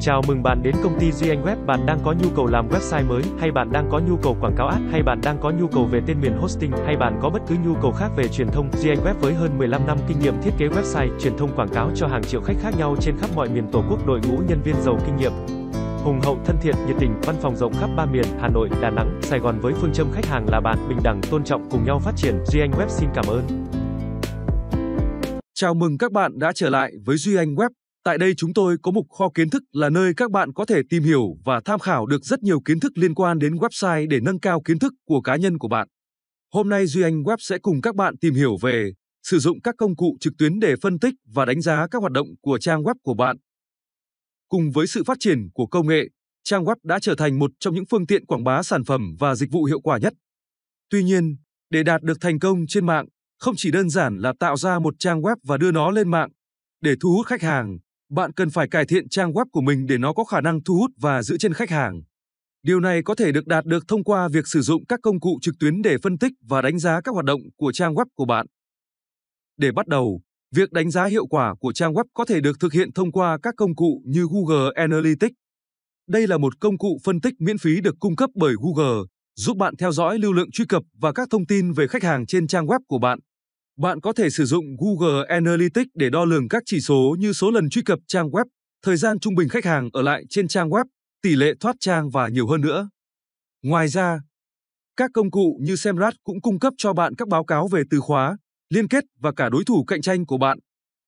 Chào mừng bạn đến công ty duy anh Web. Bạn đang có nhu cầu làm website mới, hay bạn đang có nhu cầu quảng cáo ad, hay bạn đang có nhu cầu về tên miền hosting, hay bạn có bất cứ nhu cầu khác về truyền thông. duy anh Web với hơn 15 năm kinh nghiệm thiết kế website, truyền thông quảng cáo cho hàng triệu khách khác nhau trên khắp mọi miền Tổ quốc, đội ngũ nhân viên giàu kinh nghiệm hùng hậu thân thiện nhiệt tình văn phòng rộng khắp ba miền hà nội đà nẵng sài gòn với phương châm khách hàng là bạn bình đẳng tôn trọng cùng nhau phát triển duy anh web xin cảm ơn chào mừng các bạn đã trở lại với duy anh web Tại đây chúng tôi có mục kho kiến thức là nơi các bạn có thể tìm hiểu và tham khảo được rất nhiều kiến thức liên quan đến website để nâng cao kiến thức của cá nhân của bạn. Hôm nay Duy Anh Web sẽ cùng các bạn tìm hiểu về sử dụng các công cụ trực tuyến để phân tích và đánh giá các hoạt động của trang web của bạn. Cùng với sự phát triển của công nghệ, trang web đã trở thành một trong những phương tiện quảng bá sản phẩm và dịch vụ hiệu quả nhất. Tuy nhiên, để đạt được thành công trên mạng, không chỉ đơn giản là tạo ra một trang web và đưa nó lên mạng. Để thu hút khách hàng, bạn cần phải cải thiện trang web của mình để nó có khả năng thu hút và giữ chân khách hàng. Điều này có thể được đạt được thông qua việc sử dụng các công cụ trực tuyến để phân tích và đánh giá các hoạt động của trang web của bạn. Để bắt đầu, việc đánh giá hiệu quả của trang web có thể được thực hiện thông qua các công cụ như Google Analytics. Đây là một công cụ phân tích miễn phí được cung cấp bởi Google, giúp bạn theo dõi lưu lượng truy cập và các thông tin về khách hàng trên trang web của bạn. Bạn có thể sử dụng Google Analytics để đo lường các chỉ số như số lần truy cập trang web, thời gian trung bình khách hàng ở lại trên trang web, tỷ lệ thoát trang và nhiều hơn nữa. Ngoài ra, các công cụ như Semrush cũng cung cấp cho bạn các báo cáo về từ khóa, liên kết và cả đối thủ cạnh tranh của bạn.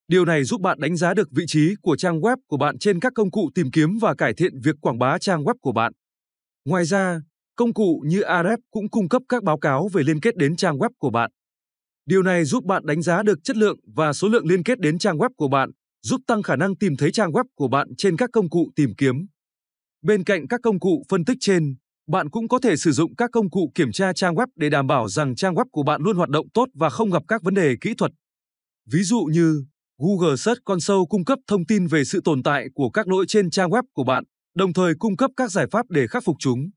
Điều này giúp bạn đánh giá được vị trí của trang web của bạn trên các công cụ tìm kiếm và cải thiện việc quảng bá trang web của bạn. Ngoài ra, công cụ như Ahrefs cũng cung cấp các báo cáo về liên kết đến trang web của bạn. Điều này giúp bạn đánh giá được chất lượng và số lượng liên kết đến trang web của bạn, giúp tăng khả năng tìm thấy trang web của bạn trên các công cụ tìm kiếm. Bên cạnh các công cụ phân tích trên, bạn cũng có thể sử dụng các công cụ kiểm tra trang web để đảm bảo rằng trang web của bạn luôn hoạt động tốt và không gặp các vấn đề kỹ thuật. Ví dụ như, Google Search Console cung cấp thông tin về sự tồn tại của các lỗi trên trang web của bạn, đồng thời cung cấp các giải pháp để khắc phục chúng.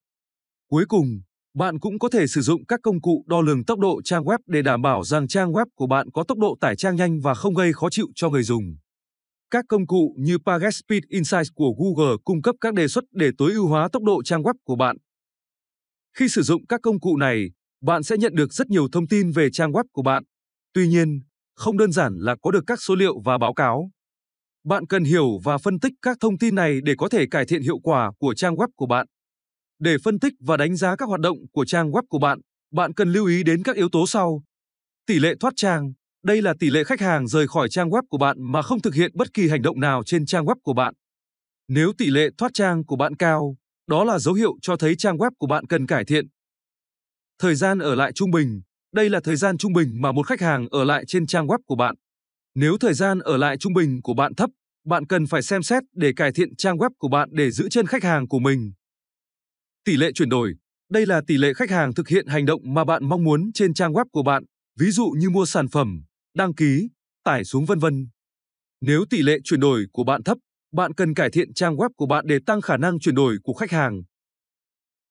Cuối cùng, bạn cũng có thể sử dụng các công cụ đo lường tốc độ trang web để đảm bảo rằng trang web của bạn có tốc độ tải trang nhanh và không gây khó chịu cho người dùng. Các công cụ như PageSpeed Insights của Google cung cấp các đề xuất để tối ưu hóa tốc độ trang web của bạn. Khi sử dụng các công cụ này, bạn sẽ nhận được rất nhiều thông tin về trang web của bạn. Tuy nhiên, không đơn giản là có được các số liệu và báo cáo. Bạn cần hiểu và phân tích các thông tin này để có thể cải thiện hiệu quả của trang web của bạn. Để phân tích và đánh giá các hoạt động của trang web của bạn, bạn cần lưu ý đến các yếu tố sau. Tỷ lệ thoát trang, đây là tỷ lệ khách hàng rời khỏi trang web của bạn mà không thực hiện bất kỳ hành động nào trên trang web của bạn. Nếu tỷ lệ thoát trang của bạn cao, đó là dấu hiệu cho thấy trang web của bạn cần cải thiện. Thời gian ở lại trung bình, đây là thời gian trung bình mà một khách hàng ở lại trên trang web của bạn. Nếu thời gian ở lại trung bình của bạn thấp, bạn cần phải xem xét để cải thiện trang web của bạn để giữ chân khách hàng của mình. Tỷ lệ chuyển đổi, đây là tỷ lệ khách hàng thực hiện hành động mà bạn mong muốn trên trang web của bạn, ví dụ như mua sản phẩm, đăng ký, tải xuống vân vân. Nếu tỷ lệ chuyển đổi của bạn thấp, bạn cần cải thiện trang web của bạn để tăng khả năng chuyển đổi của khách hàng.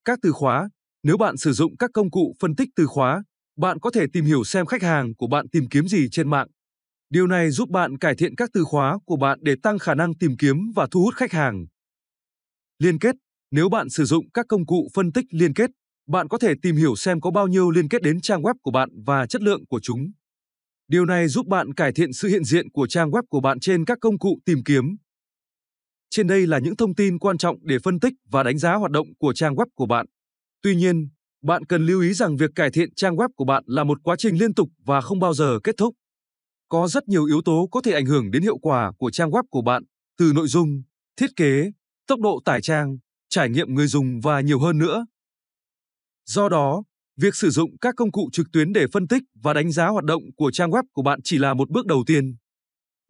Các từ khóa, nếu bạn sử dụng các công cụ phân tích từ khóa, bạn có thể tìm hiểu xem khách hàng của bạn tìm kiếm gì trên mạng. Điều này giúp bạn cải thiện các từ khóa của bạn để tăng khả năng tìm kiếm và thu hút khách hàng. Liên kết nếu bạn sử dụng các công cụ phân tích liên kết, bạn có thể tìm hiểu xem có bao nhiêu liên kết đến trang web của bạn và chất lượng của chúng. Điều này giúp bạn cải thiện sự hiện diện của trang web của bạn trên các công cụ tìm kiếm. Trên đây là những thông tin quan trọng để phân tích và đánh giá hoạt động của trang web của bạn. Tuy nhiên, bạn cần lưu ý rằng việc cải thiện trang web của bạn là một quá trình liên tục và không bao giờ kết thúc. Có rất nhiều yếu tố có thể ảnh hưởng đến hiệu quả của trang web của bạn, từ nội dung, thiết kế, tốc độ tải trang, trải nghiệm người dùng và nhiều hơn nữa. Do đó, việc sử dụng các công cụ trực tuyến để phân tích và đánh giá hoạt động của trang web của bạn chỉ là một bước đầu tiên.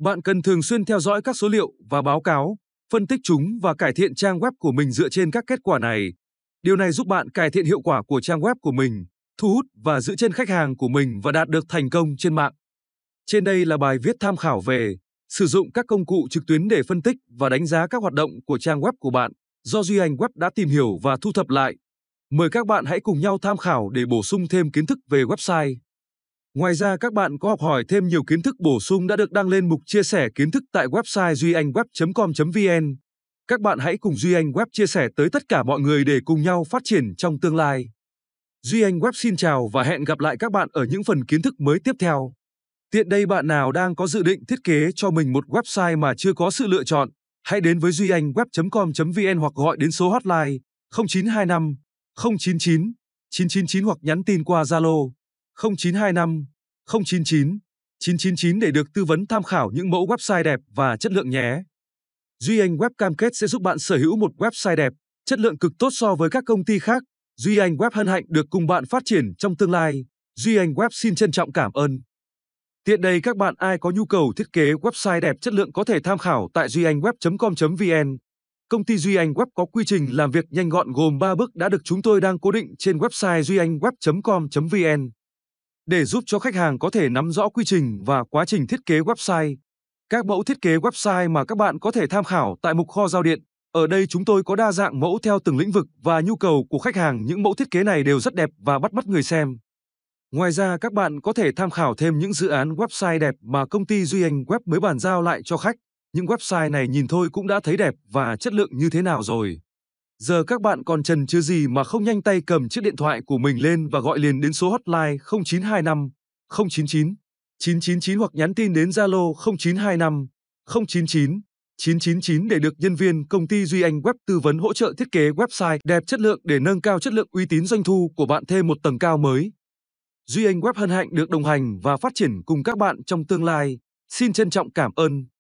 Bạn cần thường xuyên theo dõi các số liệu và báo cáo, phân tích chúng và cải thiện trang web của mình dựa trên các kết quả này. Điều này giúp bạn cải thiện hiệu quả của trang web của mình, thu hút và giữ chân khách hàng của mình và đạt được thành công trên mạng. Trên đây là bài viết tham khảo về sử dụng các công cụ trực tuyến để phân tích và đánh giá các hoạt động của trang web của bạn do Duy Anh Web đã tìm hiểu và thu thập lại. Mời các bạn hãy cùng nhau tham khảo để bổ sung thêm kiến thức về website. Ngoài ra các bạn có học hỏi thêm nhiều kiến thức bổ sung đã được đăng lên mục chia sẻ kiến thức tại website duyanhweb.com.vn. Các bạn hãy cùng Duy Anh Web chia sẻ tới tất cả mọi người để cùng nhau phát triển trong tương lai. Duy Anh Web xin chào và hẹn gặp lại các bạn ở những phần kiến thức mới tiếp theo. Tiện đây bạn nào đang có dự định thiết kế cho mình một website mà chưa có sự lựa chọn Hãy đến với duy anh web com vn hoặc gọi đến số hotline 0925 099 999 hoặc nhắn tin qua Zalo 0925 099 999 để được tư vấn tham khảo những mẫu website đẹp và chất lượng nhé. Duy Anh Web cam kết sẽ giúp bạn sở hữu một website đẹp, chất lượng cực tốt so với các công ty khác. Duy Anh Web hân hạnh được cùng bạn phát triển trong tương lai. Duy Anh Web xin trân trọng cảm ơn. Tiện đây các bạn ai có nhu cầu thiết kế website đẹp chất lượng có thể tham khảo tại duyanhweb.com.vn. Công ty Duy Anh Web có quy trình làm việc nhanh gọn gồm 3 bước đã được chúng tôi đang cố định trên website duyanhweb.com.vn. Để giúp cho khách hàng có thể nắm rõ quy trình và quá trình thiết kế website, các mẫu thiết kế website mà các bạn có thể tham khảo tại mục kho giao điện. Ở đây chúng tôi có đa dạng mẫu theo từng lĩnh vực và nhu cầu của khách hàng, những mẫu thiết kế này đều rất đẹp và bắt mắt người xem. Ngoài ra các bạn có thể tham khảo thêm những dự án website đẹp mà công ty Duy Anh Web mới bàn giao lại cho khách. Những website này nhìn thôi cũng đã thấy đẹp và chất lượng như thế nào rồi. Giờ các bạn còn chần chừ gì mà không nhanh tay cầm chiếc điện thoại của mình lên và gọi liền đến số hotline 0925 099 999 hoặc nhắn tin đến Zalo 0925 099 999 để được nhân viên công ty Duy Anh Web tư vấn hỗ trợ thiết kế website đẹp chất lượng để nâng cao chất lượng uy tín doanh thu của bạn thêm một tầng cao mới. Duy Anh Web hân hạnh được đồng hành và phát triển cùng các bạn trong tương lai. Xin trân trọng cảm ơn.